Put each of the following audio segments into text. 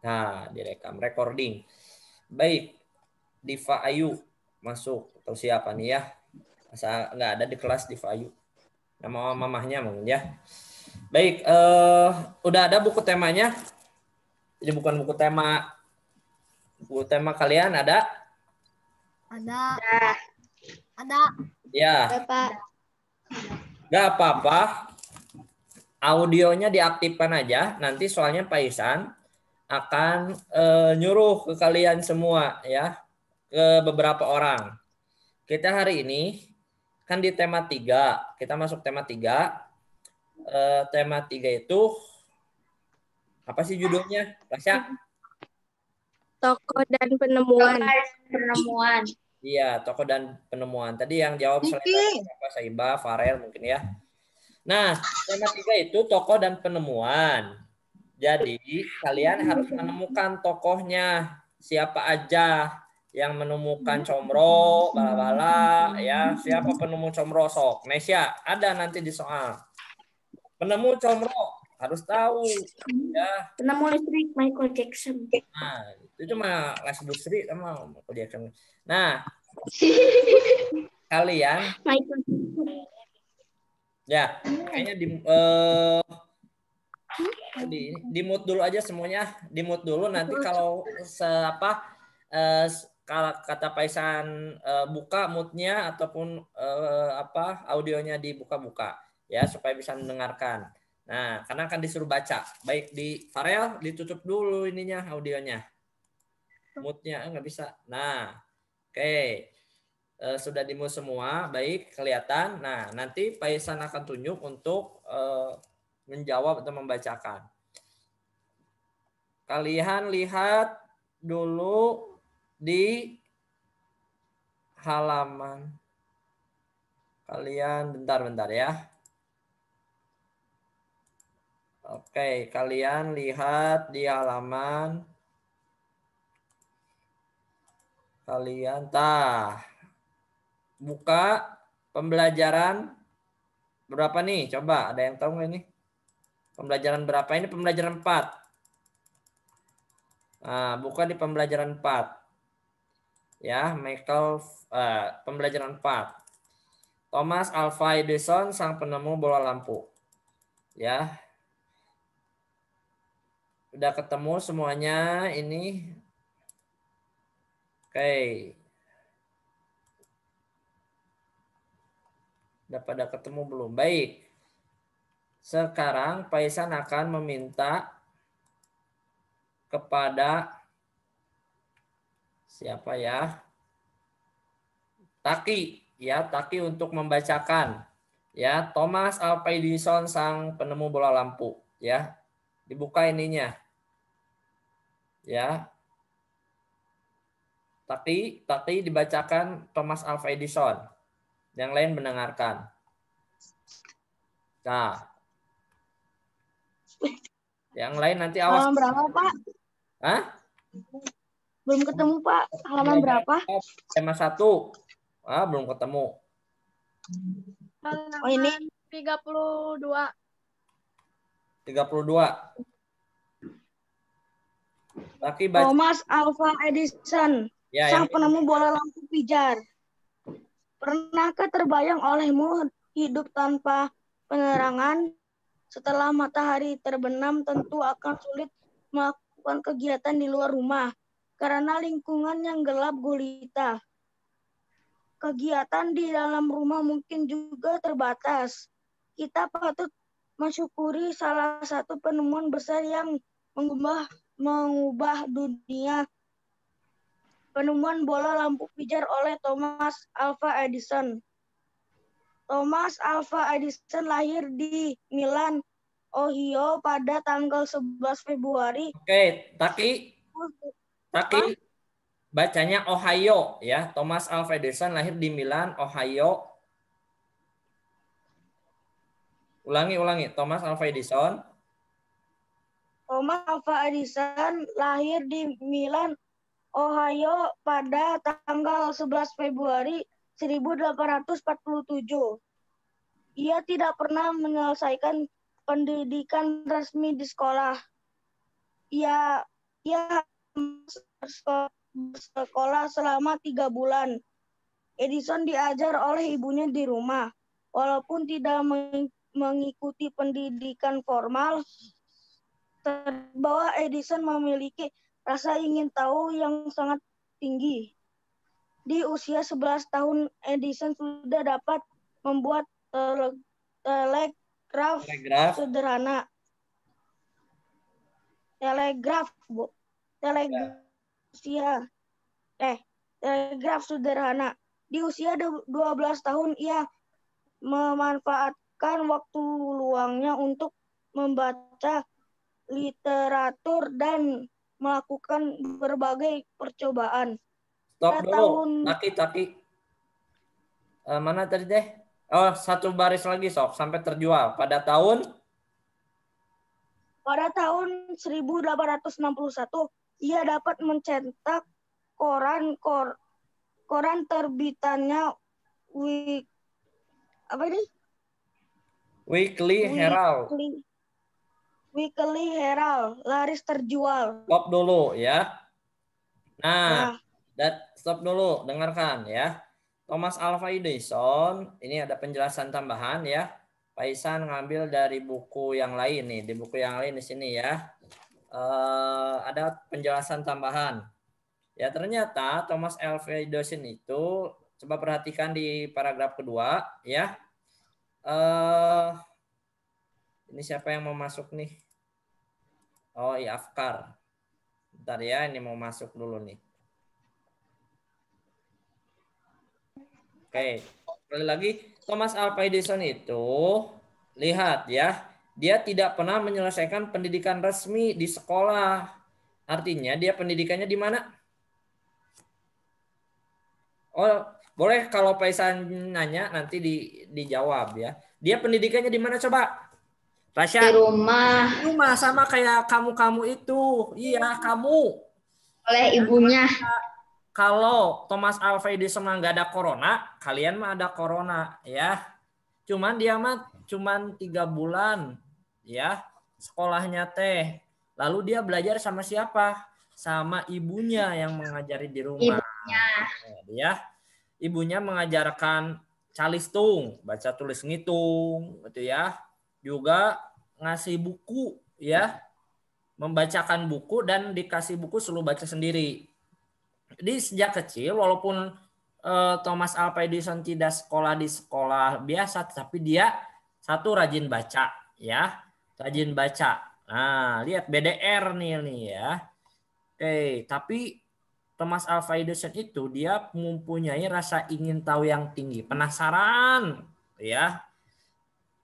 Nah, direkam recording. Baik, Diva Ayu masuk atau siapa nih ya? Masa nggak ada di kelas Diva Ayu. Nama mamahnya mungkin ya. Baik, eh, udah ada buku temanya? Jadi bukan buku tema. Buku tema kalian ada? Ada. Ada. Ya. Bapak. Gak apa-apa. Audionya diaktifkan aja. Nanti soalnya Pak Isan akan uh, nyuruh ke kalian semua ya ke beberapa orang. Kita hari ini kan di tema 3. Kita masuk tema 3. Uh, eh, tema 3 itu apa sih judulnya? Rasya? Toko dan penemuan. Toko dan penemuan. Iya, toko dan penemuan. Tadi yang jawab saya Saiba, Farel mungkin ya. Nah, tema tiga itu toko dan penemuan. Jadi kalian harus menemukan tokohnya siapa aja yang menemukan comro, bala-bala, ya siapa penemu comro sok. Nesya ada nanti di soal. Penemu comro harus tahu ya. Penemu listrik Michael Jackson. Nah itu cuma les listrik sama Michael Jackson. Nah kalian. Michael. Ya kayaknya di. Uh, di di mute dulu aja semuanya di mute dulu nanti kalau apa eh, kalau kata Paisan uh, buka mutnya ataupun uh, apa audionya dibuka-buka ya supaya bisa mendengarkan nah karena akan disuruh baca baik di Farel ditutup dulu ininya audionya mutnya nggak bisa nah oke okay. sudah di semua, baik kelihatan. Nah, nanti Paisan akan tunjuk untuk uh, menjawab atau membacakan. Kalian lihat dulu di halaman. Kalian bentar-bentar ya. Oke, kalian lihat di halaman. Kalian tah buka pembelajaran berapa nih? Coba ada yang tahu nggak nih? Pembelajaran berapa ini? Pembelajaran 4. Nah, buka di pembelajaran 4. Ya, Michael uh, pembelajaran 4. Thomas Alva Edison sang penemu bola lampu. Ya. Udah ketemu semuanya ini. Oke. Okay. Udah pada ketemu belum? Baik. Sekarang Paisan akan meminta kepada siapa ya? Taki, ya Taki untuk membacakan ya Thomas Alva Edison sang penemu bola lampu ya. Dibuka ininya. Ya. Taki, Taki dibacakan Thomas Alva Edison. Yang lain mendengarkan. Nah, yang lain nanti awas. Halaman berapa, Pak? Hah? Belum ketemu, Pak. Halaman iya, iya. berapa? Tema satu. Ah, belum ketemu. Halaman oh, ini 32. 32. Laki baca. Thomas Alva Edison. Ya, sang ini. penemu bola lampu pijar. Pernahkah terbayang olehmu hidup tanpa penerangan setelah matahari terbenam tentu akan sulit melakukan kegiatan di luar rumah karena lingkungan yang gelap gulita. Kegiatan di dalam rumah mungkin juga terbatas. Kita patut mensyukuri salah satu penemuan besar yang mengubah mengubah dunia penemuan bola lampu pijar oleh Thomas Alva Edison. Thomas Alva Edison lahir di Milan, Ohio pada tanggal 11 Februari. Oke, Taki. Taki bacanya Ohio ya. Thomas Alva Edison lahir di Milan, Ohio. Ulangi, ulangi. Thomas Alva Edison. Thomas Alva Edison lahir di Milan, Ohio pada tanggal 11 Februari 1847. Ia tidak pernah menyelesaikan pendidikan resmi di sekolah. Ia ia sekolah selama tiga bulan. Edison diajar oleh ibunya di rumah. Walaupun tidak mengikuti pendidikan formal, terbawa Edison memiliki rasa ingin tahu yang sangat tinggi. Di usia 11 tahun, Edison sudah dapat membuat eh, eh, telegraf, telegraf sederhana. Telegraf, Bu. Telegraf usia. Eh, telegraf sederhana. Di usia 12 tahun, ia memanfaatkan waktu luangnya untuk membaca literatur dan melakukan berbagai percobaan. Stop dulu. Taki, taki. Uh, mana tadi deh? Oh, satu baris lagi sok sampai terjual pada tahun pada tahun 1861 ia dapat mencetak koran kor, koran terbitannya Week, apa ini? Weekly Herald. Weekly, Weekly Herald laris terjual. Stop dulu ya. Nah, nah dan stop dulu, dengarkan ya. Thomas Alva Edison, ini ada penjelasan tambahan ya. Paisan ngambil dari buku yang lain nih, di buku yang lain di sini ya. Uh, ada penjelasan tambahan. Ya ternyata Thomas Alva Edison itu coba perhatikan di paragraf kedua ya. Uh, ini siapa yang mau masuk nih? Oh, iya Afkar. Bentar ya, ini mau masuk dulu nih. Oke, sekali lagi Thomas Alva Edison itu lihat ya, dia tidak pernah menyelesaikan pendidikan resmi di sekolah. Artinya dia pendidikannya di mana? Oh, boleh kalau Paisan nanya nanti di dijawab ya. Dia pendidikannya di mana coba? Rasya. Di rumah. Di rumah sama kayak kamu-kamu itu. Iya, kamu. Oleh ibunya kalau Thomas Alva Edison nggak ada corona, kalian mah ada corona ya. Cuman dia mah cuman tiga bulan ya sekolahnya teh. Lalu dia belajar sama siapa? Sama ibunya yang mengajari di rumah. Ibunya. Ya, ibunya mengajarkan calistung, baca tulis ngitung, gitu ya. Juga ngasih buku ya, membacakan buku dan dikasih buku selalu baca sendiri jadi sejak kecil walaupun uh, Thomas Alva Edison tidak sekolah di sekolah biasa tapi dia satu rajin baca ya, rajin baca. Nah, lihat BDR nih nih ya. Oke, eh, tapi Thomas Alva Edison itu dia mempunyai rasa ingin tahu yang tinggi, penasaran ya.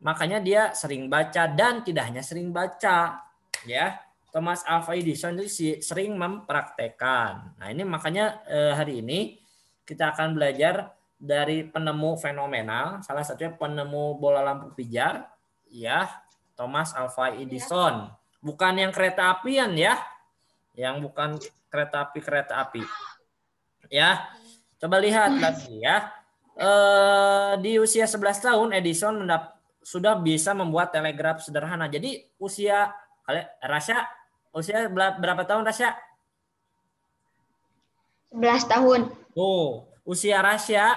Makanya dia sering baca dan tidak hanya sering baca ya Thomas Alva Edison itu sering mempraktekkan. Nah, ini makanya eh, hari ini kita akan belajar dari penemu fenomenal, salah satunya penemu bola lampu pijar, ya, Thomas Alva iya. Edison. Bukan yang kereta apian ya. Yang bukan kereta api kereta api. Ya. Coba lihat hmm. lagi ya. Eh, di usia 11 tahun Edison sudah bisa membuat telegraf sederhana. Jadi usia rasa. Usia berapa tahun Rasya? 11 tahun. Oh, usia Rasya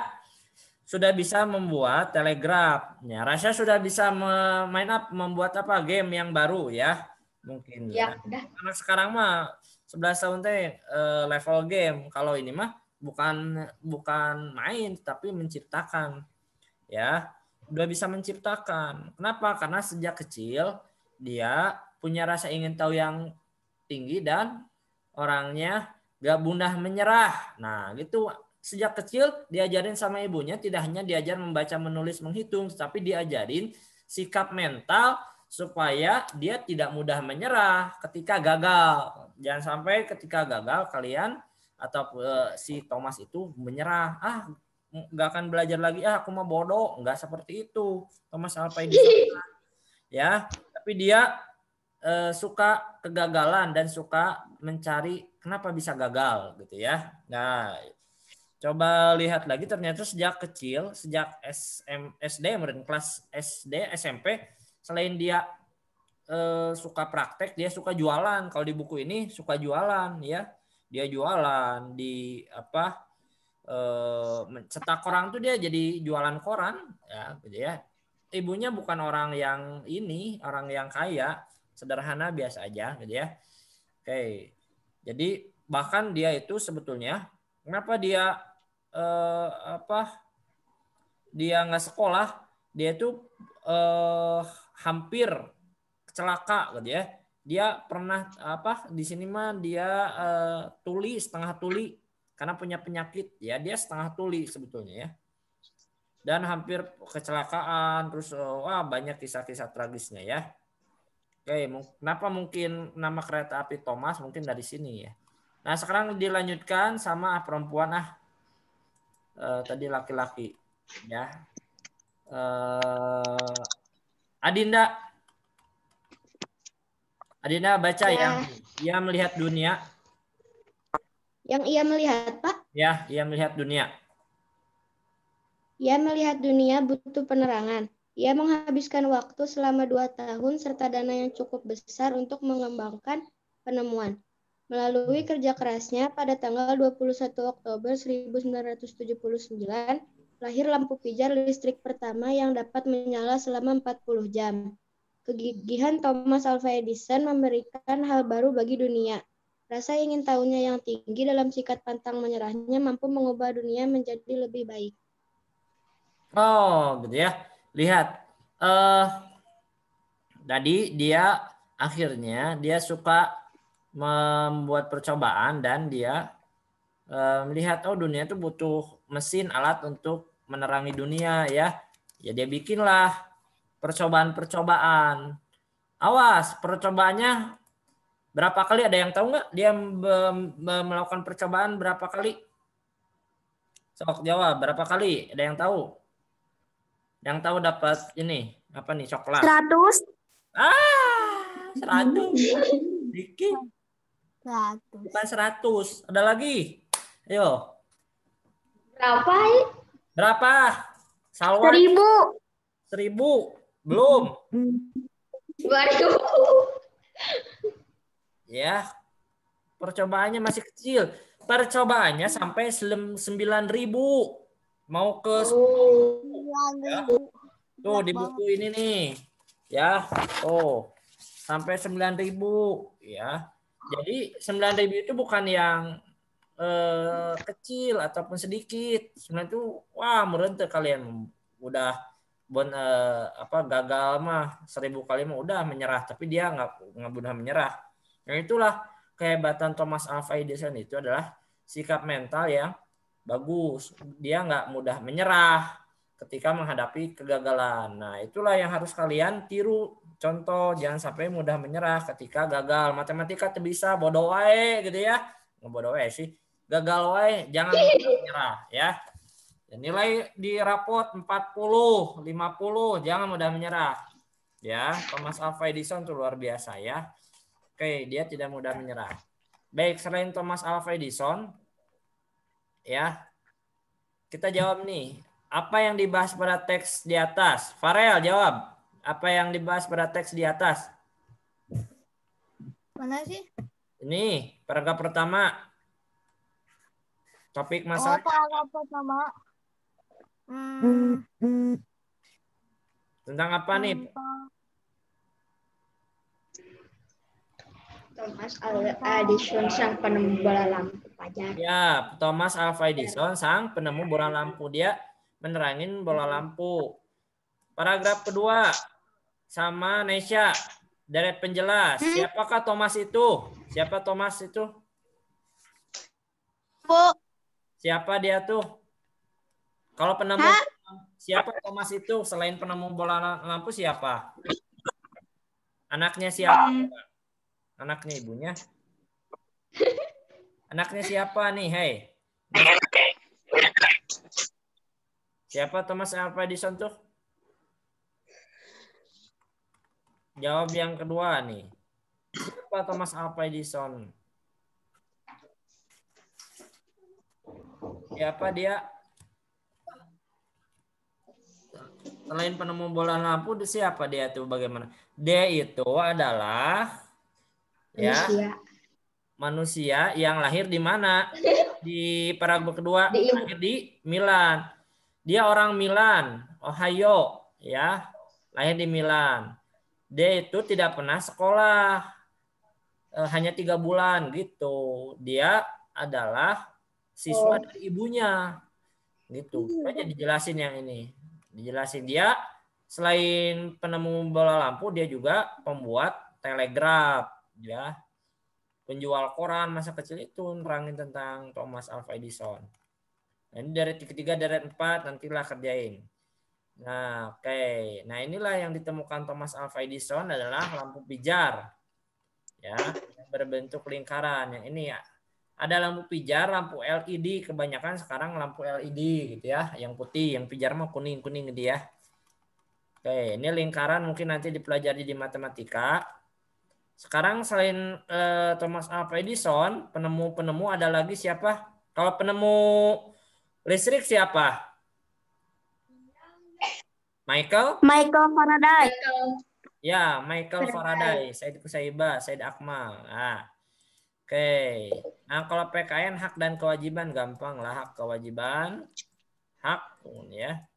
sudah bisa membuat telegraf. Ya, Rasya sudah bisa main up membuat apa game yang baru ya. Mungkin. Ya, ya. Anak sekarang mah 11 tahun teh eh, level game. Kalau ini mah bukan bukan main tapi menciptakan. Ya, sudah bisa menciptakan. Kenapa? Karena sejak kecil dia punya rasa ingin tahu yang tinggi dan orangnya gak mudah menyerah. Nah, gitu sejak kecil diajarin sama ibunya tidak hanya diajar membaca, menulis, menghitung, tapi diajarin sikap mental supaya dia tidak mudah menyerah ketika gagal. Jangan sampai ketika gagal kalian atau eh, si Thomas itu menyerah. Ah, nggak akan belajar lagi. Ah, aku mah bodoh. Nggak seperti itu. Thomas apa ini. ya, tapi dia eh, suka kegagalan dan suka mencari kenapa bisa gagal gitu ya. Nah, coba lihat lagi ternyata sejak kecil, sejak SM, SD, meren kelas SD, SMP, selain dia eh, suka praktek, dia suka jualan. Kalau di buku ini suka jualan ya. Dia jualan di apa? Eh, cetak koran tuh dia jadi jualan koran ya gitu ya ibunya bukan orang yang ini orang yang kaya sederhana biasa aja gitu ya. Oke. Jadi bahkan dia itu sebetulnya kenapa dia eh, apa dia nggak sekolah dia itu eh, hampir celaka gitu ya dia pernah apa di sini mah dia eh, tuli setengah tuli karena punya penyakit ya dia setengah tuli sebetulnya ya dan hampir kecelakaan terus oh, wah banyak kisah-kisah tragisnya ya Oke, eh, kenapa mungkin nama kereta api Thomas mungkin dari sini ya. Nah, sekarang dilanjutkan sama ah, perempuan ah e, tadi laki-laki ya. E, Adinda Adinda baca ya. yang ia melihat dunia. Yang ia melihat, Pak? Ya, ia melihat dunia. Ia melihat dunia butuh penerangan. Ia menghabiskan waktu selama dua tahun serta dana yang cukup besar untuk mengembangkan penemuan. Melalui kerja kerasnya, pada tanggal 21 Oktober 1979, lahir lampu pijar listrik pertama yang dapat menyala selama 40 jam. Kegigihan Thomas Alva Edison memberikan hal baru bagi dunia. Rasa ingin tahunya yang tinggi dalam sikat pantang menyerahnya mampu mengubah dunia menjadi lebih baik. Oh, gitu ya lihat uh, tadi dia akhirnya dia suka membuat percobaan dan dia eh, melihat oh dunia itu butuh mesin alat untuk menerangi dunia ya ya dia bikinlah percobaan-percobaan awas percobaannya berapa kali ada yang tahu nggak dia melakukan percobaan berapa kali sok jawab berapa kali ada yang tahu yang tahu dapat ini apa nih coklat? 100. Ah, 100. Dikit. 100. Bukan 100. Ada lagi? Ayo. Berapa? Berapa? Salwa. 1000 1000 Belum. 2000 Ya. Percobaannya masih kecil. Percobaannya sampai 9000 ribu mau ke oh, iya, ya. iya. tuh di buku ini nih ya oh sampai 9000 ya jadi 9000 itu bukan yang eh, kecil ataupun sedikit sebenarnya itu wah merente kalian udah bon eh, apa gagal mah seribu kali mah udah menyerah tapi dia nggak nggak mudah menyerah yang itulah kehebatan Thomas Alva Edison itu adalah sikap mental yang bagus. Dia nggak mudah menyerah ketika menghadapi kegagalan. Nah, itulah yang harus kalian tiru. Contoh, jangan sampai mudah menyerah ketika gagal. Matematika bisa bodoh wae gitu ya. Bodoh wae sih. Gagal wae, jangan mudah menyerah ya. Dan nilai di rapot 40, 50, jangan mudah menyerah. Ya, Thomas Alva Edison itu luar biasa ya. Oke, dia tidak mudah menyerah. Baik, selain Thomas Alva Edison, ya. Kita jawab nih, apa yang dibahas pada teks di atas? Farel jawab. Apa yang dibahas pada teks di atas? Mana sih? Ini, paragraf pertama. Topik masalah. Oh, paragraf pertama. Hmm. Tentang apa nih? Thomas Edison sang bola lampu. Ya, Thomas Alva Edison, sang penemu bola lampu. Dia menerangin bola lampu. Paragraf kedua, sama Nesha Dari penjelas, hmm? siapakah Thomas itu? Siapa Thomas itu? Bu. Siapa dia tuh? Kalau penemu, Hah? siapa Thomas itu? Selain penemu bola lampu, siapa? Anaknya siapa? Hmm. Anaknya ibunya? Anaknya siapa nih? Hei. Siapa Thomas Alva Edison tuh? Jawab yang kedua nih. Siapa Thomas Alva Edison? Siapa dia? Selain penemu bola lampu, siapa dia tuh bagaimana? Dia itu adalah ya manusia yang lahir di mana? Di paragraf kedua di, lahir di Milan. Dia orang Milan, Ohio, ya. Lahir di Milan. Dia itu tidak pernah sekolah. Eh, hanya tiga bulan gitu. Dia adalah siswa oh. dari ibunya. Gitu. Hmm. Aja dijelasin yang ini. Dijelasin dia selain penemu bola lampu dia juga pembuat telegraf ya penjual koran masa kecil itu nerangin tentang Thomas Alva Edison. Nah, ini dari ketiga dari empat nantilah kerjain. Nah, oke. Okay. Nah, inilah yang ditemukan Thomas Alva Edison adalah lampu pijar. Ya, yang berbentuk lingkaran. Yang ini ya. Ada lampu pijar, lampu LED, kebanyakan sekarang lampu LED gitu ya, yang putih, yang pijar mah kuning-kuning gitu ya. Oke, ini lingkaran mungkin nanti dipelajari di matematika. Sekarang selain uh, Thomas Alva Edison, penemu-penemu ada lagi siapa? Kalau penemu listrik siapa? Michael? Michael Faraday. Michael. Ya, Michael Faraday. Faraday. Said Kusaiba, Said Akmal. Ah. Oke. Okay. Nah, kalau PKN hak dan kewajiban gampang lah hak kewajiban. Hak ya.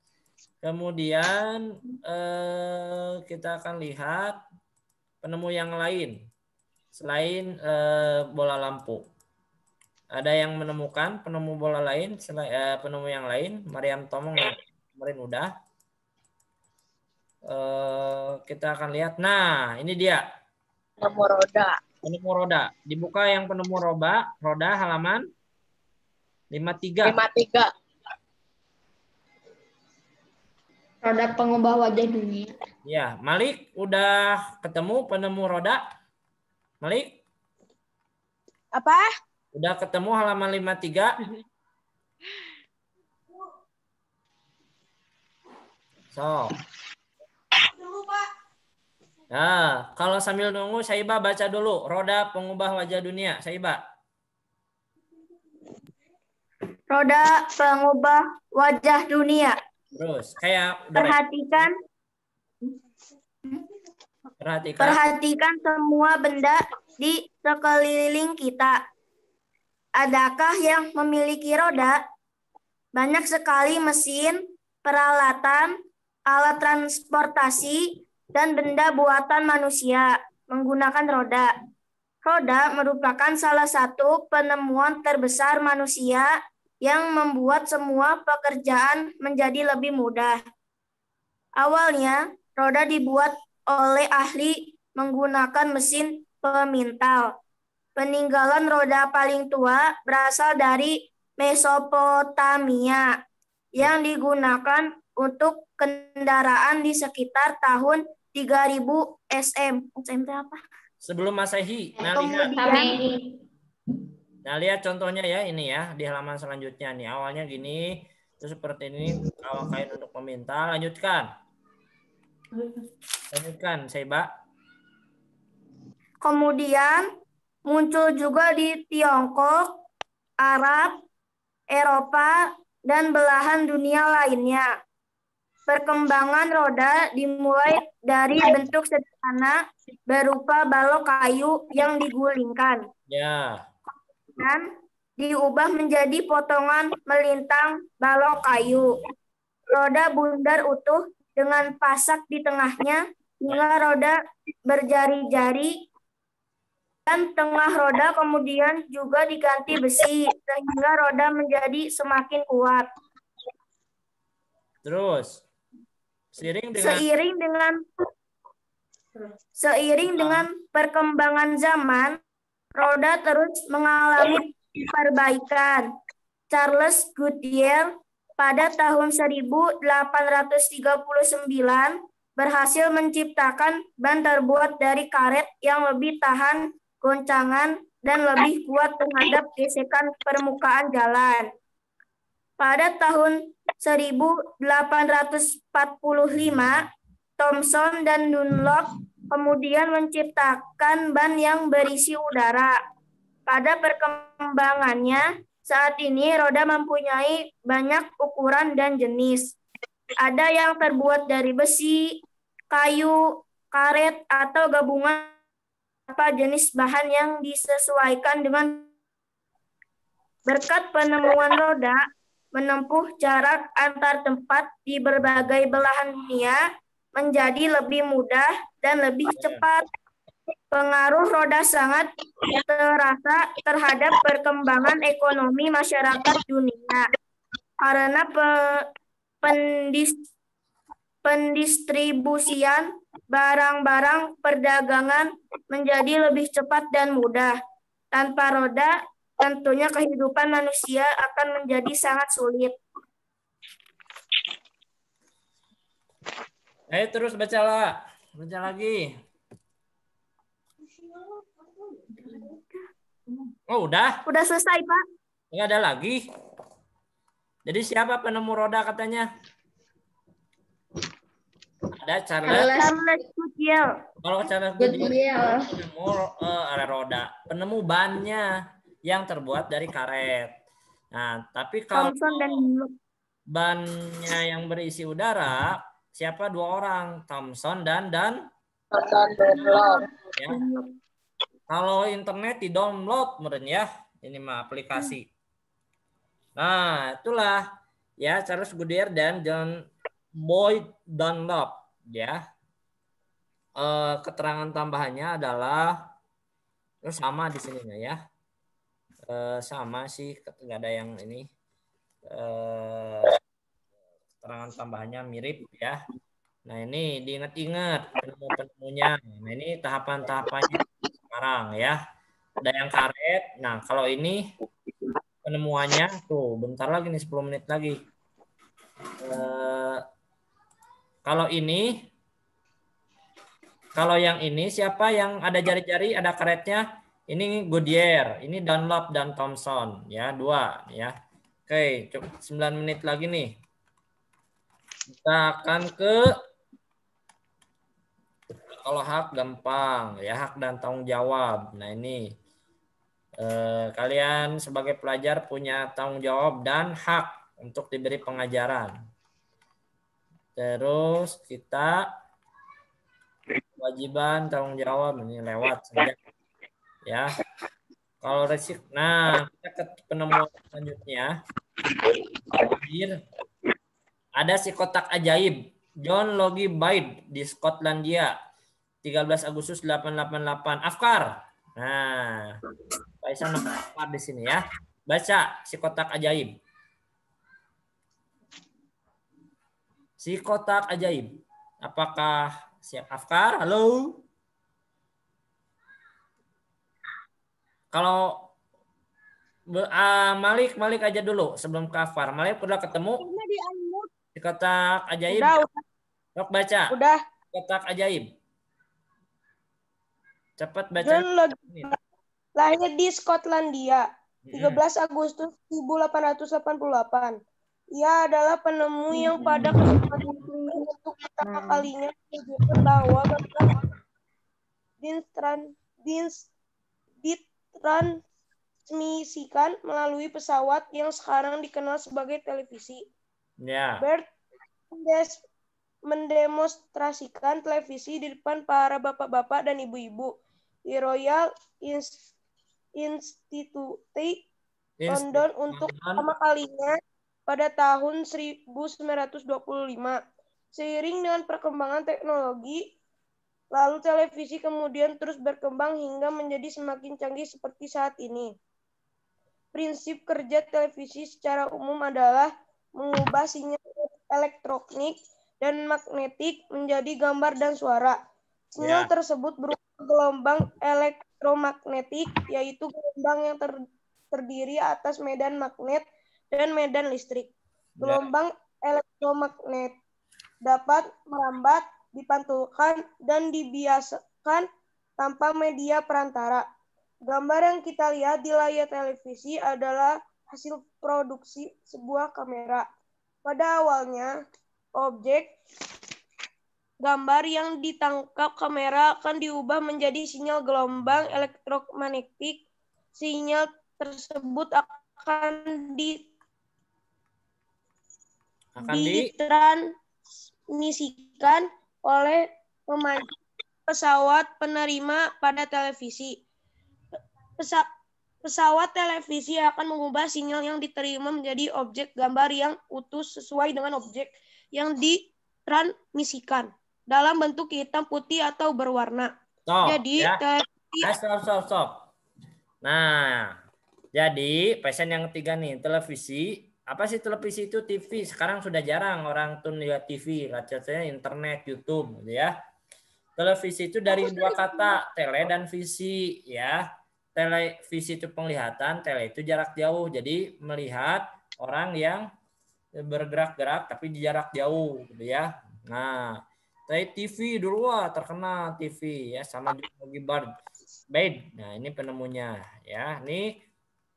Kemudian eh, kita akan lihat penemu yang lain selain uh, bola lampu? Ada yang menemukan penemu bola lain selain uh, eh, penemu yang lain? Mariam Tomong ya kemarin udah. Eh, kita akan lihat. Nah, ini dia. Penemu roda. Penemu roda. Dibuka yang penemu roba, roda halaman 53. 53. Roda pengubah wajah dunia. Ya, Malik udah ketemu penemu roda? Malik? Apa? Udah ketemu halaman 53? So. Dulu, Pak. Nah, kalau sambil nunggu Saiba baca dulu roda pengubah wajah dunia. Saiba. Roda pengubah wajah dunia. Terus kayak perhatikan perhatikan perhatikan semua benda di sekeliling kita. Adakah yang memiliki roda? Banyak sekali mesin, peralatan, alat transportasi, dan benda buatan manusia menggunakan roda. Roda merupakan salah satu penemuan terbesar manusia yang membuat semua pekerjaan menjadi lebih mudah. Awalnya, roda dibuat oleh ahli menggunakan mesin pemintal. Peninggalan roda paling tua berasal dari Mesopotamia yang digunakan untuk kendaraan di sekitar tahun 3000 SM. SM apa? Sebelum Masehi. Nah, lihat. Nah, lihat contohnya ya ini ya di halaman selanjutnya nih. Awalnya gini, terus seperti ini awal kain untuk meminta. Lanjutkan. Lanjutkan, saya Seba. Kemudian muncul juga di Tiongkok, Arab, Eropa, dan belahan dunia lainnya. Perkembangan roda dimulai dari bentuk sederhana berupa balok kayu yang digulingkan. Ya diubah menjadi potongan melintang balok kayu. Roda bundar utuh dengan pasak di tengahnya hingga roda berjari-jari dan tengah roda kemudian juga diganti besi sehingga roda menjadi semakin kuat. Terus seiring dengan seiring dengan seiring dengan perkembangan zaman Roda terus mengalami perbaikan. Charles Goodyear pada tahun 1839 berhasil menciptakan ban terbuat dari karet yang lebih tahan goncangan dan lebih kuat terhadap gesekan permukaan jalan. Pada tahun 1845, Thomson dan Dunlop kemudian menciptakan ban yang berisi udara. Pada perkembangannya, saat ini roda mempunyai banyak ukuran dan jenis. Ada yang terbuat dari besi, kayu, karet, atau gabungan apa jenis bahan yang disesuaikan dengan berkat penemuan roda menempuh jarak antar tempat di berbagai belahan dunia menjadi lebih mudah dan lebih iya. cepat. Pengaruh roda sangat terasa terhadap perkembangan ekonomi masyarakat dunia karena pe, pendis, pendistribusian barang-barang perdagangan menjadi lebih cepat dan mudah. Tanpa roda, tentunya kehidupan manusia akan menjadi sangat sulit. Eh terus baca lah, baca lagi. Oh udah? Udah selesai pak? Enggak ada lagi. Jadi siapa penemu roda katanya? Ada Charles. Charles Goodyear. Kalau Charles Goodyear penemu uh, ada roda, penemu bannya yang terbuat dari karet. Nah, tapi kalau bannya yang berisi udara, siapa dua orang Thompson dan dan Ya. Kalau internet di download meren ya ini mah aplikasi. Nah itulah ya Charles Goodyear dan John Boyd Dunlop ya. E, keterangan tambahannya adalah terus eh, sama di sini ya. E, sama sih nggak ada yang ini keterangan tambahannya mirip ya. Nah ini diingat-ingat penemu-penemunya. Nah ini tahapan-tahapannya sekarang ya. Ada yang karet. Nah kalau ini penemuannya tuh bentar lagi nih 10 menit lagi. Eh, kalau ini kalau yang ini siapa yang ada jari-jari ada karetnya? Ini Goodyear, ini Dunlop dan Thompson ya dua ya. Oke, cukup 9 menit lagi nih. Kita akan ke kalau hak gampang ya hak dan tanggung jawab. Nah ini eh, kalian sebagai pelajar punya tanggung jawab dan hak untuk diberi pengajaran. Terus kita kewajiban tanggung jawab ini lewat saja ya kalau resik nah kita ke penemuan selanjutnya ada si kotak ajaib, John Logie Baird di Skotlandia, 13 Agustus 888. Afkar. Nah, Faisal Afkar di sini ya. Baca si kotak ajaib. Si kotak ajaib. Apakah si Afkar? Halo. Kalau ah, Malik Malik aja dulu sebelum kafar. Malik udah ketemu kotak ajaib. Udah, udah. baca. Udah. Kotak ajaib. Cepat baca. John lahir di Skotlandia 13 Agustus 1888. Ia adalah penemu yang pada kesempatan ini untuk pertama kalinya menunjukkan bahwa ditransmisikan melalui pesawat yang sekarang dikenal sebagai televisi. Yeah. Bert mendes mendemonstrasikan televisi di depan para bapak-bapak dan ibu-ibu di Royal Institute London Inst untuk pertama kalinya pada tahun 1925. Seiring dengan perkembangan teknologi, lalu televisi kemudian terus berkembang hingga menjadi semakin canggih seperti saat ini. Prinsip kerja televisi secara umum adalah mengubah sinyal elektronik dan magnetik menjadi gambar dan suara. Sinyal yeah. tersebut berupa gelombang elektromagnetik, yaitu gelombang yang ter terdiri atas medan magnet dan medan listrik. Ya. Gelombang yeah. elektromagnet dapat merambat, dipantulkan, dan dibiasakan tanpa media perantara. Gambar yang kita lihat di layar televisi adalah hasil produksi sebuah kamera. Pada awalnya, objek gambar yang ditangkap kamera akan diubah menjadi sinyal gelombang elektromagnetik. Sinyal tersebut akan di akan ditransmisikan oleh pesawat penerima pada televisi. Pesa pesawat televisi akan mengubah sinyal yang diterima menjadi objek gambar yang utuh sesuai dengan objek yang ditransmisikan dalam bentuk hitam putih atau berwarna. Stop, jadi ya. televisi... stop, stop, stop. Nah, jadi pesan yang ketiga nih, televisi. Apa sih televisi itu TV? Sekarang sudah jarang orang tuh lihat TV, lihatnya internet, YouTube, gitu ya. Televisi itu dari dua kata, tele dan visi, ya televisi itu penglihatan, tele itu jarak jauh. Jadi melihat orang yang bergerak-gerak tapi di jarak jauh gitu ya. Nah, TV dulu wah terkenal TV ya sama juga Gibbard Bed. Nah, ini penemunya ya. Ini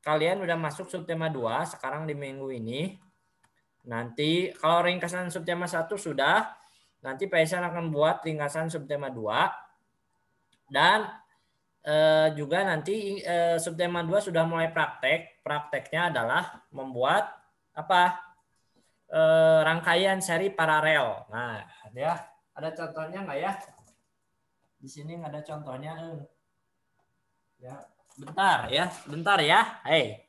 kalian udah masuk subtema 2 sekarang di minggu ini. Nanti kalau ringkasan subtema 1 sudah, nanti Paisan akan buat ringkasan subtema 2 dan Eh, juga nanti eh, subtema 2 sudah mulai praktek. Prakteknya adalah membuat apa eh, rangkaian seri paralel. Nah, ya ada contohnya nggak ya? Di sini nggak ada contohnya. Eh. Ya, bentar ya, bentar ya. Hei.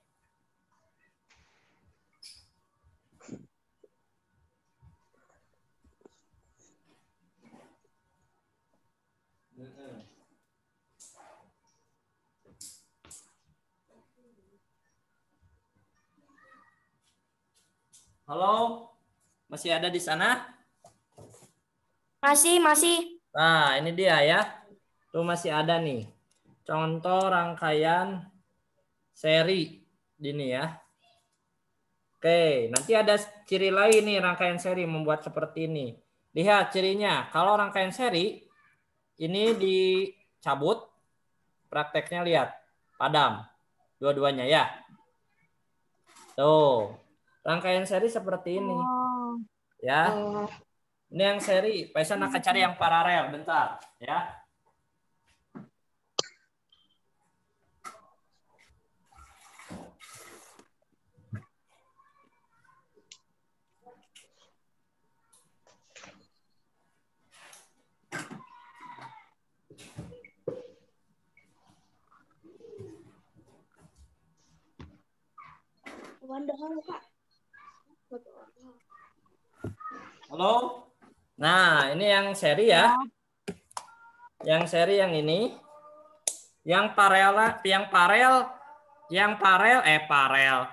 Halo, masih ada di sana? Masih, masih. Nah, ini dia ya. Tuh masih ada nih. Contoh rangkaian seri ini ya. Oke, nanti ada ciri lain nih rangkaian seri membuat seperti ini. Lihat cirinya. Kalau rangkaian seri ini dicabut, prakteknya lihat padam dua-duanya ya. Tuh. Rangkaian seri seperti ini. Oh. Ya. Oh. Ini yang seri. Paisan akan cari yang paralel. Bentar. Ya. wonder Kak. Halo. Nah, ini yang seri ya. Yang seri yang ini. Yang parel yang parel, yang parel, eh parel,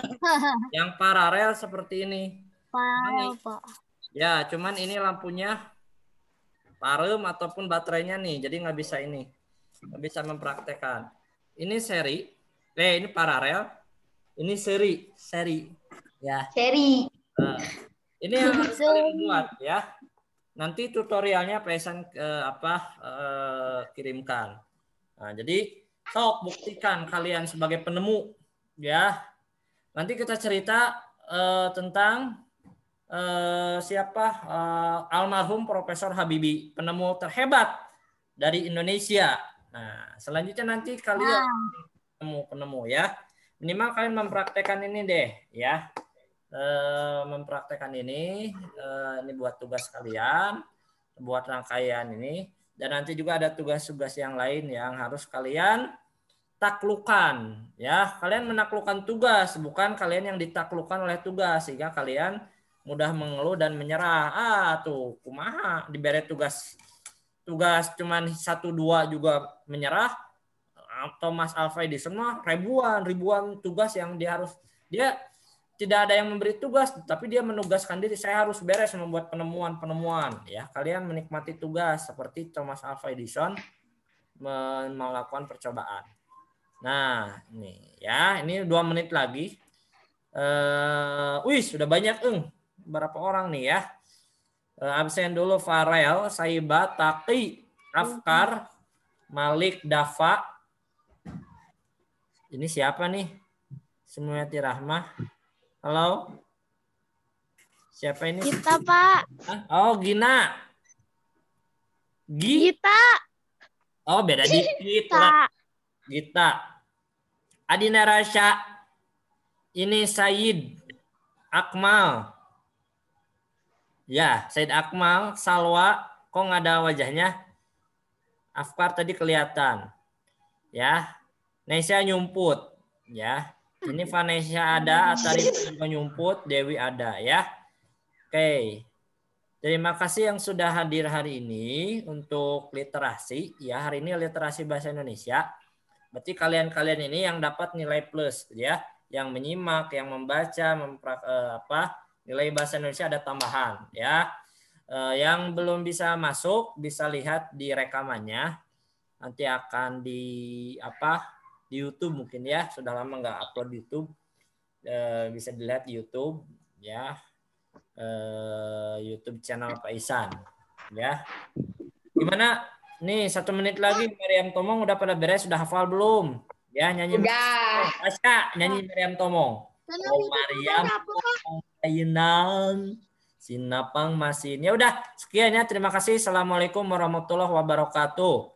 Yang paralel seperti ini. ini. Pak. Ya, cuman ini lampunya parem ataupun baterainya nih, jadi nggak bisa ini. Nggak bisa mempraktekkan. Ini seri, eh ini paralel, ini seri, seri. Ya. Seri. Uh. Ini yang harus kalian buat ya. Nanti tutorialnya pesan ke apa eh, kirimkan. Nah, jadi sok buktikan kalian sebagai penemu ya. Nanti kita cerita eh, tentang eh, siapa eh, almarhum Profesor Habibi, penemu terhebat dari Indonesia. Nah, selanjutnya nanti kalian penemu penemu ya. Minimal kalian mempraktekkan ini deh ya mempraktekan eh, mempraktekkan ini. Eh, ini buat tugas kalian, buat rangkaian ini. Dan nanti juga ada tugas-tugas yang lain yang harus kalian taklukan. Ya, kalian menaklukkan tugas, bukan kalian yang ditaklukkan oleh tugas sehingga kalian mudah mengeluh dan menyerah. Ah, tuh kumaha diberi tugas tugas cuman satu dua juga menyerah atau Mas Alfai di semua ribuan ribuan tugas yang dia harus dia tidak ada yang memberi tugas, tapi dia menugaskan diri. Saya harus beres membuat penemuan-penemuan. Ya, kalian menikmati tugas seperti Thomas Alva Edison melakukan percobaan. Nah, ini ya, ini dua menit lagi. Eh, uh, wih, sudah banyak eng berapa orang nih ya? Uh, absen dulu Farel, Saiba, Taki, Afkar, Malik, Dafa. Ini siapa nih? Semuanya Rahmah. Halo? Siapa ini? kita Pak. Hah? Oh, Gina. G Gita. Oh, beda dikit. Gita. Gita. Adina Rasya. Ini Said. Akmal. Ya, Said Akmal. Salwa. Kok nggak ada wajahnya? Afkar tadi kelihatan. Ya. Nesya nyumput. Ya. Ini Vanessa ada, Atari menyumput, Dewi ada ya. Oke. Terima kasih yang sudah hadir hari ini untuk literasi. Ya, hari ini literasi bahasa Indonesia. Berarti kalian-kalian ini yang dapat nilai plus ya, yang menyimak, yang membaca, mempra, eh, apa nilai bahasa Indonesia ada tambahan ya. Eh, yang belum bisa masuk bisa lihat di rekamannya. Nanti akan di apa di YouTube mungkin ya sudah lama nggak upload di YouTube e, bisa dilihat di YouTube ya e, YouTube channel Pak Isan ya gimana nih satu menit lagi Maryam Tomong udah pada beres sudah hafal belum ya nyanyi oh, udah. Asya nyanyi Maryam Tomong Oh Mariam Tomong Sinapang masih ini ya udah sekian ya terima kasih Assalamualaikum warahmatullahi wabarakatuh